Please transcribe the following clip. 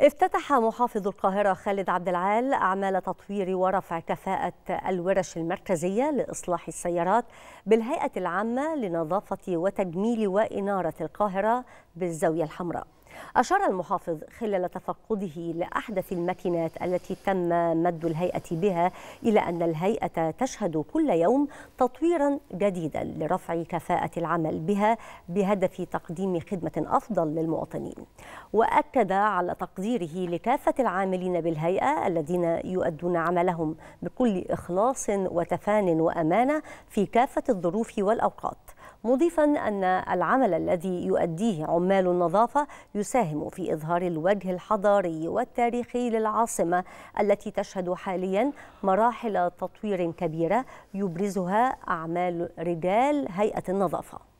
افتتح محافظ القاهرة خالد عبد العال أعمال تطوير ورفع كفاءة الورش المركزية لإصلاح السيارات بالهيئة العامة لنظافة وتجميل وإنارة القاهرة بالزاوية الحمراء أشار المحافظ خلال تفقده لأحدث الماكينات التي تم مد الهيئة بها إلى أن الهيئة تشهد كل يوم تطويرا جديدا لرفع كفاءة العمل بها بهدف تقديم خدمة أفضل للمواطنين وأكد على تقديره لكافة العاملين بالهيئة الذين يؤدون عملهم بكل إخلاص وتفان وأمانة في كافة الظروف والأوقات مضيفا أن العمل الذي يؤديه عمال النظافة يساهم في إظهار الوجه الحضاري والتاريخي للعاصمة التي تشهد حاليا مراحل تطوير كبيرة يبرزها أعمال رجال هيئة النظافة